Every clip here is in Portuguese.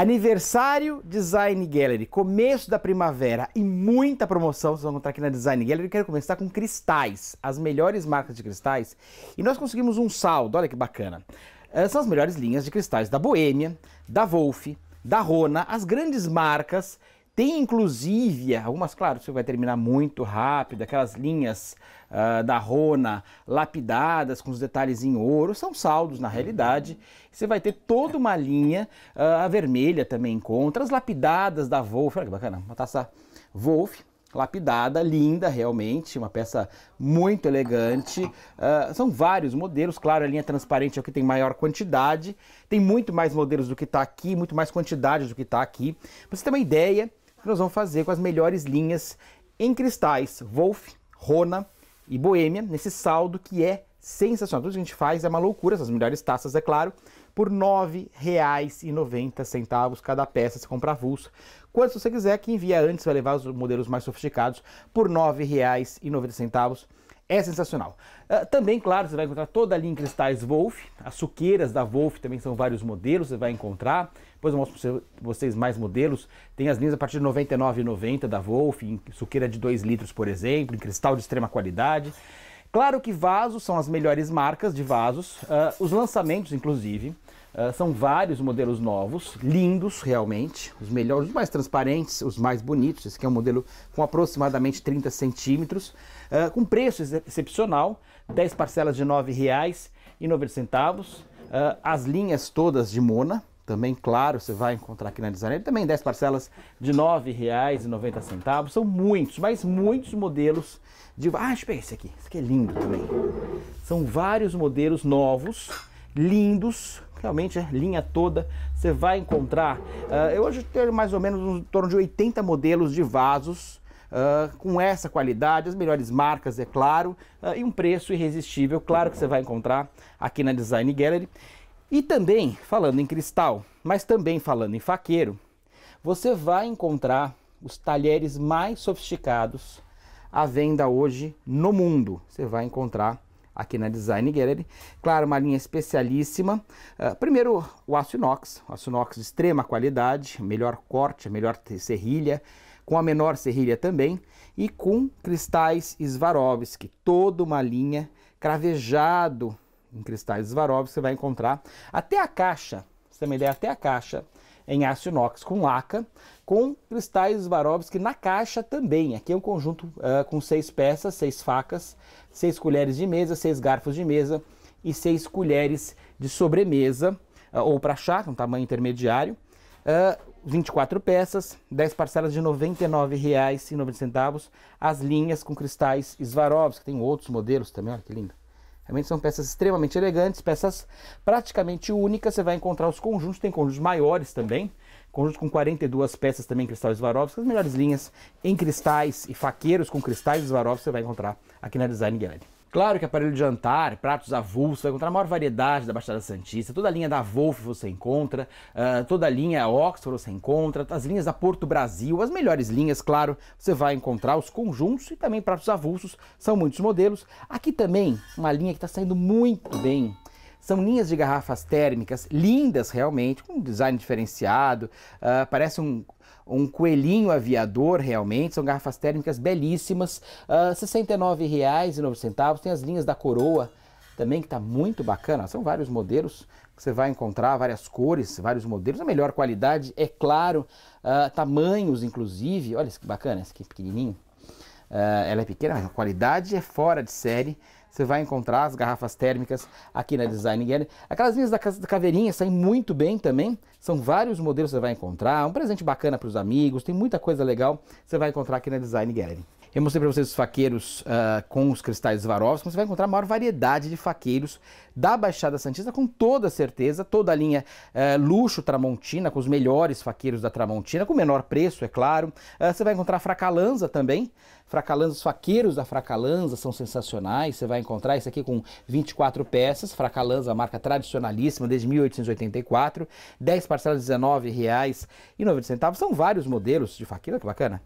Aniversário Design Gallery, começo da primavera e muita promoção. Vocês vão encontrar aqui na Design Gallery. Eu quero começar com cristais, as melhores marcas de cristais. E nós conseguimos um saldo, olha que bacana. Eh, são as melhores linhas de cristais da Boêmia, da Wolf, da Rona, as grandes marcas tem inclusive algumas, claro, você vai terminar muito rápido, aquelas linhas uh, da Rona lapidadas com os detalhes em ouro, são saldos na uhum. realidade. Você vai ter toda uma linha, uh, a vermelha também encontra, as lapidadas da Wolf, olha que bacana, uma taça Wolf, lapidada, linda realmente, uma peça muito elegante. Uh, são vários modelos, claro, a linha transparente é o que tem maior quantidade, tem muito mais modelos do que está aqui, muito mais quantidade do que está aqui. para você ter uma ideia, que nós vamos fazer com as melhores linhas em cristais Wolf, Rona e Boêmia, nesse saldo que é sensacional. Tudo que a gente faz é uma loucura, essas melhores taças, é claro, por R$ 9,90 cada peça, se comprar avulso. Quanto você quiser, quem envia antes vai levar os modelos mais sofisticados por R$ 9,90 é sensacional. Uh, também, claro, você vai encontrar toda a linha em cristais Wolf, as suqueiras da Wolf também são vários modelos, você vai encontrar. Depois eu mostro para vocês mais modelos. Tem as linhas a partir de 99,90 da Wolf, em suqueira de 2 litros, por exemplo, em cristal de extrema qualidade. Claro que vasos são as melhores marcas de vasos, uh, os lançamentos, inclusive. Ah, são vários modelos novos, lindos realmente, os melhores, os mais transparentes, os mais bonitos. Esse aqui é um modelo com aproximadamente 30 centímetros, uh, com preço ex excepcional, 10 parcelas de R$ 9,90. Uh, as linhas todas de Mona, também, claro, você vai encontrar aqui na Designer, também 10 parcelas de R$ 9,90. São muitos, mas muitos modelos de... Ah, espera esse aqui, esse aqui é lindo também. São vários modelos novos, lindos, realmente a é, linha toda você vai encontrar. Uh, eu hoje tenho mais ou menos em torno de 80 modelos de vasos uh, com essa qualidade, as melhores marcas, é claro, uh, e um preço irresistível, claro que você vai encontrar aqui na Design Gallery. E também, falando em cristal, mas também falando em faqueiro, você vai encontrar os talheres mais sofisticados à venda hoje no mundo. Você vai encontrar aqui na Design Gallery. Claro, uma linha especialíssima. Uh, primeiro, o aço inox, o aço inox de extrema qualidade, melhor corte, melhor serrilha, com a menor serrilha também, e com cristais Swarovski, toda uma linha cravejado em cristais Swarovski, você vai encontrar até a caixa, você uma ideia até a caixa, em aço inox com laca, com cristais Swarovski na caixa também. Aqui é um conjunto uh, com seis peças, seis facas, seis colheres de mesa, seis garfos de mesa e seis colheres de sobremesa uh, ou para chá, um tamanho intermediário. Uh, eh, 24 peças, 10 parcelas de R$ 99,90. As linhas com cristais Swarovski, tem outros modelos também, olha que lindo. Realmente são peças extremamente elegantes, peças praticamente únicas. Você vai encontrar os conjuntos, tem conjuntos maiores também. Conjunto com 42 peças também cristais Swarovski, as melhores linhas em cristais e faqueiros com cristais Swarovski você vai encontrar aqui na Design Gallery. Claro que aparelho de jantar, pratos avulsos, vai encontrar a maior variedade da Baixada Santista. Toda a linha da Wolf você encontra, uh, toda a linha Oxford você encontra, as linhas da Porto Brasil, as melhores linhas, claro, você vai encontrar os conjuntos e também pratos avulsos, são muitos modelos. Aqui também uma linha que está saindo muito bem, são linhas de garrafas térmicas lindas realmente, com um design diferenciado, uh, parece um um coelhinho aviador realmente, são garrafas térmicas belíssimas, uh, R$ 69,09, tem as linhas da coroa também que está muito bacana, são vários modelos que você vai encontrar, várias cores, vários modelos, a melhor qualidade, é claro, uh, tamanhos inclusive, olha que bacana, esse aqui é pequenininho, uh, ela é pequena, mas a qualidade é fora de série, você vai encontrar as garrafas térmicas aqui na Design Gallery. Aquelas linhas da caveirinha saem muito bem também. São vários modelos que você vai encontrar. Um presente bacana para os amigos. Tem muita coisa legal que você vai encontrar aqui na Design Gallery. Eu mostrei para vocês os faqueiros uh, com os cristais Swarovski, mas você vai encontrar a maior variedade de faqueiros da Baixada Santista, com toda certeza, toda a linha uh, luxo Tramontina, com os melhores faqueiros da Tramontina, com menor preço, é claro. Uh, você vai encontrar a Fracalanza também, Fracalanza, os faqueiros da Fracalanza são sensacionais, você vai encontrar isso aqui com 24 peças, Fracalanza, marca tradicionalíssima desde 1884, 10 parcelas de R$19,90, são vários modelos de faqueira, que bacana.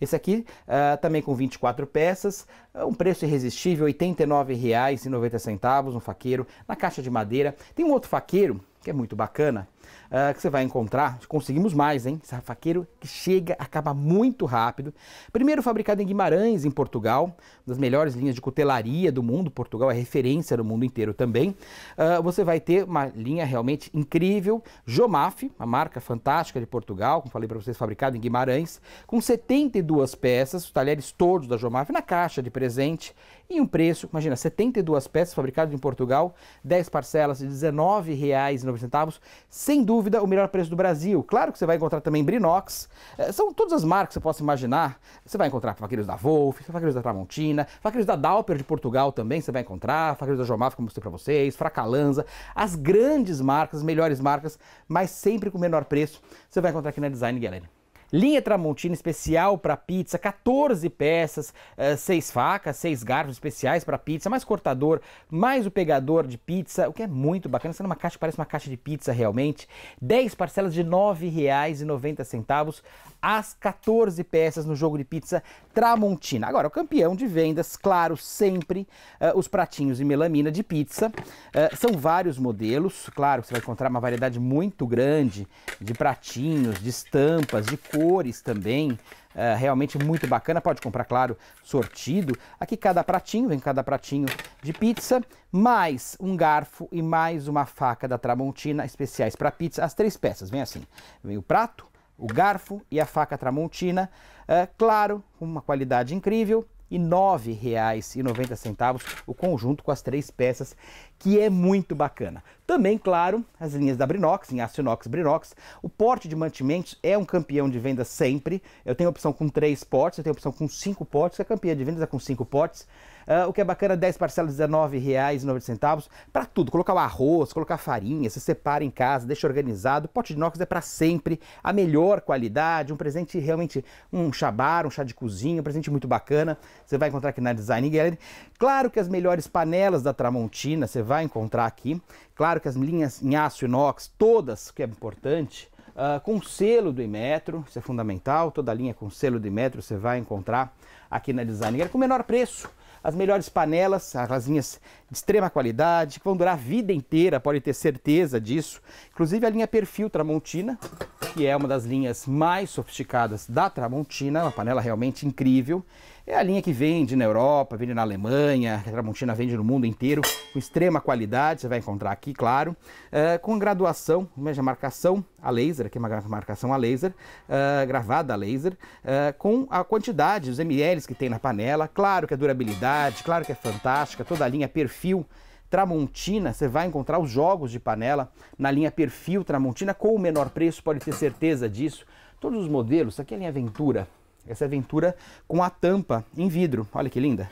Esse aqui uh, também com 24 peças, ah, um preço irresistível, R$ 89,90, um faqueiro na caixa de madeira. Tem um outro faqueiro que é muito bacana, uh, que você vai encontrar. Conseguimos mais, hein? Sarrafaqueiro que chega, acaba muito rápido. Primeiro fabricado em Guimarães, em Portugal, uma das melhores linhas de cutelaria do mundo. Portugal é referência no mundo inteiro também. Uh, você vai ter uma linha realmente incrível. Jomaf, uma marca fantástica de Portugal, como falei para vocês, fabricado em Guimarães, com 72 peças, os talheres todos da Jomaf na caixa de presente e um preço, imagina, 72 peças fabricadas em Portugal, 10 parcelas de R$19,90, sem dúvida dúvida, o melhor preço do Brasil. Claro que você vai encontrar também Brinox. É, são todas as marcas que você possa imaginar. Você vai encontrar faqueiros da Wolf, faqueiros da Tramontina, faqueiros da Dalper de Portugal também você vai encontrar, faqueiros da Jomaf, como mostrei para vocês, Fracalanza. As grandes marcas, as melhores marcas, mas sempre com o menor preço, você vai encontrar aqui na Design Gallery linha Tramontina especial para pizza, 14 peças, eh, seis facas, seis garfos especiais para pizza, mais cortador, mais o pegador de pizza, o que é muito bacana. Isso é uma caixa que parece uma caixa de pizza realmente. 10 parcelas de R$ 9,90 as 14 peças no jogo de pizza Tramontina. Agora, o campeão de vendas, claro, sempre uh, os pratinhos e melamina de pizza. Uh, são vários modelos, claro, você vai encontrar uma variedade muito grande de pratinhos, de estampas, de cores cores também. É, realmente muito bacana. Pode comprar, claro, sortido. Aqui cada pratinho, vem cada pratinho de pizza, mais um garfo e mais uma faca da Tramontina especiais para pizza. As três peças, vem assim. Vem o prato, o garfo e a faca Tramontina. É, claro, uma qualidade incrível e R$ 9,90 o conjunto com as três peças, que é muito bacana. Também, claro, as linhas da Brinox, em aço inox Brinox. O porte de mantimentos é um campeão de venda sempre. Eu tenho opção com três portes eu tenho opção com cinco portes a campeã de vendas é com cinco portes Uh, o que é bacana, 10 parcelas de R$19,90 para tudo. Colocar o arroz, colocar farinha, você separa em casa, deixa organizado. Pote de inox é para sempre, a melhor qualidade, um presente realmente, um chabar, um chá de cozinha, um presente muito bacana. Você vai encontrar aqui na Design Gallery. Claro que as melhores panelas da Tramontina você vai encontrar aqui. Claro que as linhas em aço inox, todas, que é importante, Uh, com selo do Imetro, isso é fundamental, toda linha com selo do Imetro você vai encontrar aqui na Design Designer com menor preço as melhores panelas, as linhas de extrema qualidade, que vão durar a vida inteira, pode ter certeza disso. Inclusive a linha Perfil Tramontina, que é uma das linhas mais sofisticadas da Tramontina, uma panela realmente incrível. É a linha que vende na Europa, vende na Alemanha, a Tramontina vende no mundo inteiro, com extrema qualidade, você vai encontrar aqui, claro. É, com graduação, mesma marcação a laser, aqui é uma marcação a laser, é, gravada a laser, é, com a quantidade, os ml que tem na panela, claro que a é durabilidade, claro que é fantástica, toda a linha perfil Tramontina, você vai encontrar os jogos de panela na linha Perfil Tramontina com o menor preço, pode ter certeza disso. Todos os modelos, isso aqui é a linha Ventura, essa é Ventura com a tampa em vidro, olha que linda.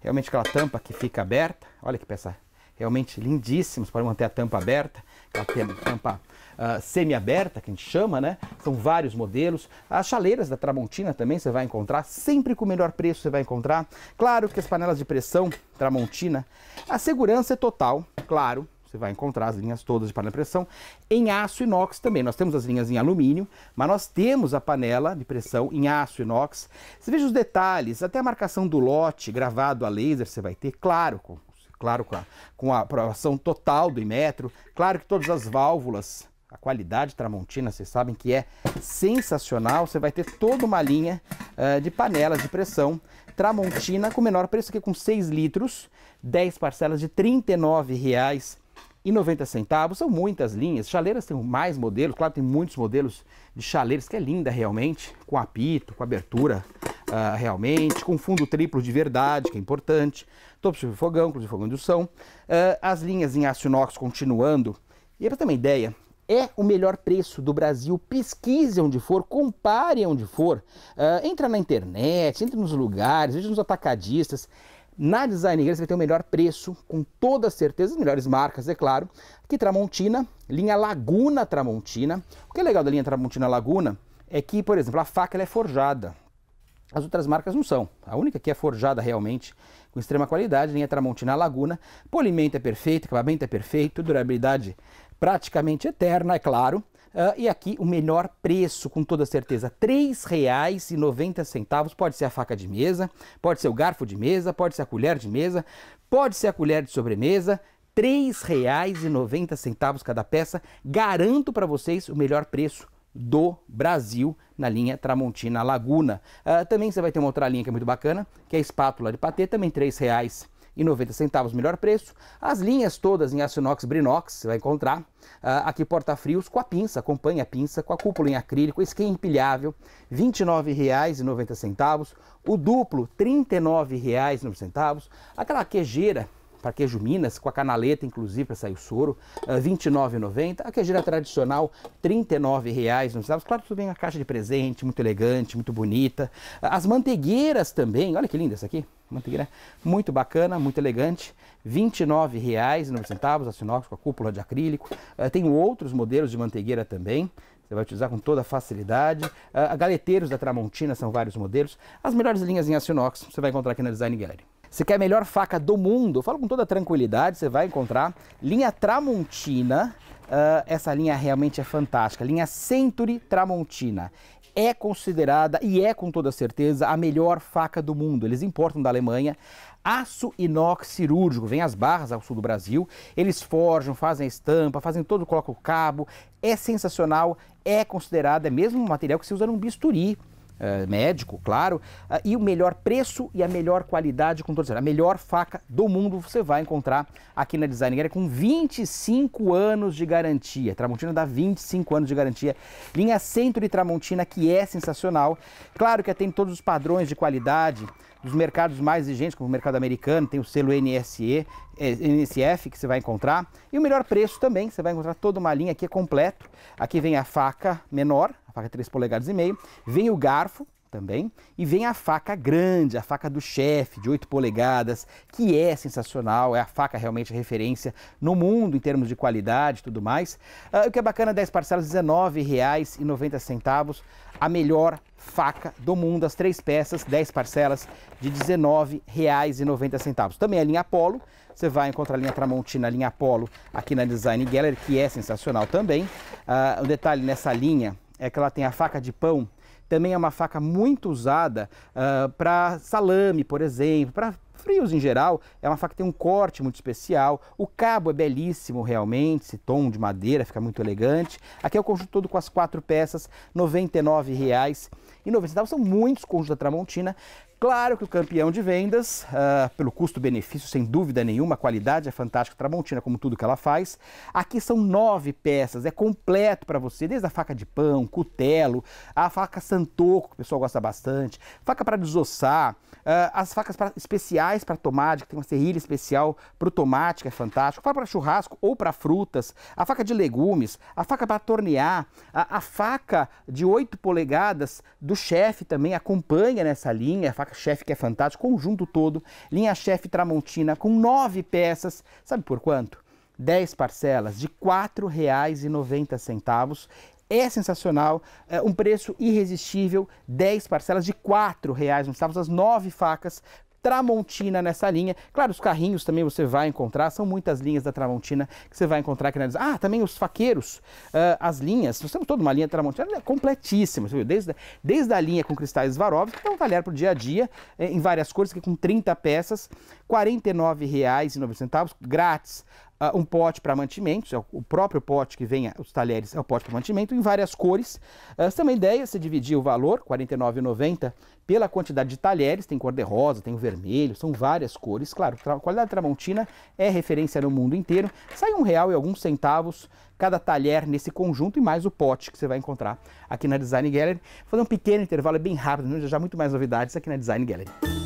Realmente aquela tampa que fica aberta, olha que peça realmente lindíssima, você pode manter a tampa aberta a tá tampa uh, semi-aberta, que a gente chama, né? São vários modelos. As chaleiras da Tramontina também você vai encontrar, sempre com o melhor preço você vai encontrar. Claro que as panelas de pressão Tramontina, a segurança é total, claro. Você vai encontrar as linhas todas de panela de pressão em aço inox também. Nós temos as linhas em alumínio, mas nós temos a panela de pressão em aço inox. Você veja os detalhes, até a marcação do lote gravado a laser você vai ter, claro, com claro, com a, com a aprovação total do Imetro, claro que todas as válvulas, a qualidade tramontina, vocês sabem que é sensacional, você vai ter toda uma linha uh, de panelas de pressão tramontina com menor preço aqui com 6 litros, 10 parcelas de R$ 39,00 e 90 centavos. São muitas linhas. Chaleiras tem mais modelos, claro, tem muitos modelos de chaleiras que é linda realmente, com apito, com abertura uh, realmente, com fundo triplo de verdade, que é importante, topos de fogão, inclusive fogão de indução, uh, ah, as linhas em aço inox continuando. E para ter uma ideia, é o melhor preço do Brasil. Pesquise onde for, compare onde for. Uh, entra na internet, entre nos lugares, veja nos atacadistas. Na Design Girl você vai ter o melhor preço, com toda certeza, as melhores marcas, é claro. Aqui Tramontina, linha Laguna Tramontina. O que é legal da linha Tramontina Laguna é que, por exemplo, a faca é forjada. As outras marcas não são. A única que é forjada realmente com extrema qualidade, né, é Tramontina Laguna. Polimento é perfeito, acabamento é perfeito, durabilidade praticamente eterna, é claro. Uh, e aqui o melhor preço, com toda certeza, R$ 3,90. Pode ser a faca de mesa, pode ser o garfo de mesa, pode ser a colher de mesa, pode ser a colher de sobremesa. R$ 3,90 cada peça. Garanto para vocês o melhor preço do Brasil na linha Tramontina Laguna. Uh, também você vai ter uma outra linha que é muito bacana, que é a espátula de patê, também R$ 3,90, e centavos, melhor preço. As linhas todas em aço inox, brinox, você vai encontrar. Uh, aqui porta-frios com a pinça, acompanha a pinça, com a cúpula em acrílico, esquema empilhável, R$ 29,90. O duplo, R$ 39,90. Aquela quejeira para queijo Minas, com a canaleta, inclusive, para sair o soro, ah, R$ 29,90. A queijeira tradicional, R$ 39,00 nos Estados Claro, tudo bem, a caixa de presente, muito elegante, muito bonita. Ah, as manteigueiras também, olha que linda essa aqui, manteigueira muito bacana, muito elegante, R$ 29,09, a sinox com a cúpula de acrílico. Ah, tem outros modelos de manteigueira também, você vai utilizar com toda facilidade. Uh, galeteiros da Tramontina são vários modelos. As melhores linhas em aço inox você vai encontrar aqui na Design Gallery. Você quer a melhor faca do mundo? Falo com toda tranquilidade, você vai encontrar. Linha Tramontina, uh, essa linha realmente é fantástica. Linha Century Tramontina é considerada e é com toda certeza a melhor faca do mundo. Eles importam da Alemanha aço inox cirúrgico, vem as barras ao sul do Brasil, eles forjam, fazem estampa, fazem todo, colocam o cabo, é sensacional, é considerada, é mesmo um material que se usa num bisturi, eh, médico, claro, ah, e o melhor preço e a melhor qualidade com todos. A melhor faca do mundo você vai encontrar aqui na Design Gallery com 25 anos de garantia. Tramontina dá 25 anos de garantia. Linha Centro de Tramontina que é sensacional. Claro que atende todos os padrões de qualidade dos mercados mais exigentes, como o mercado americano, tem o selo NSE, eh, NSF que você vai encontrar. E o melhor preço também, você vai encontrar toda uma linha aqui é completo. Aqui vem a faca menor, faca 3 polegadas e meio, vem o garfo também e vem a faca grande, a faca do chefe de 8 polegadas, que é sensacional, é a faca realmente referência no mundo em termos de qualidade e tudo mais. Uh, o que é bacana, 10 parcelas, R$19,90, a melhor faca do mundo, as três peças, 10 parcelas de R$19,90. Também a linha Apollo, você vai encontrar a linha Tramontina, a linha Apollo aqui na Design Gallery, que é sensacional também. Uh, um detalhe nessa linha, é que ela tem a faca de pão, também é uma faca muito usada uh, ah, para salame, por exemplo, para frios em geral. É uma faca que tem um corte muito especial. O cabo é belíssimo realmente, esse tom de madeira fica muito elegante. Aqui é o conjunto todo com as quatro peças, R$ 99,90. São muitos conjuntos da Tramontina. Claro que o campeão de vendas, uh, pelo custo-benefício, sem dúvida nenhuma, a qualidade é fantástica, Tramontina, como tudo que ela faz. Aqui são nove peças, é completo para você, desde a faca de pão, cutelo, a faca santoco, que o pessoal gosta bastante, faca para desossar, uh, as facas pra, especiais para tomate, que tem uma serrilha especial para o tomate, que é fantástico, faca para churrasco ou para frutas, a faca de legumes, a faca para tornear, a, a, faca de 8 polegadas do chefe também acompanha nessa linha, a faca chefe que é fantástico, conjunto todo, linha chefe Tramontina com nove peças, sabe por quanto? 10 parcelas de R$ 4,90. É sensacional, é um preço irresistível, 10 parcelas de R$ 4,00, as 9 facas Tramontina nessa linha. Claro, os carrinhos também você vai encontrar, são muitas linhas da Tramontina que você vai encontrar aqui na Ah, também os faqueiros, uh, as linhas, nós temos toda uma linha Tramontina é completíssima, você viu? Desde, desde a linha com cristais Swarovski, que é um talher para o dia a dia, eh, em várias cores, aqui é com 30 peças, R$ 49,90, grátis uh, um pote para mantimentos, é o próprio pote que vem, os talheres, é o pote para mantimento, em várias cores. Uh, você tem uma ideia, você dividir o valor, R$ 49,90, pela quantidade de talheres, tem cor de rosa, tem o vermelho, são várias cores. Claro, a qualidade tramontina é referência no mundo inteiro. Sai um real e alguns centavos cada talher nesse conjunto e mais o pote que você vai encontrar aqui na Design Gallery. Vou fazer um pequeno intervalo, é bem rápido, né? já, já muito mais novidades aqui na Design Gallery.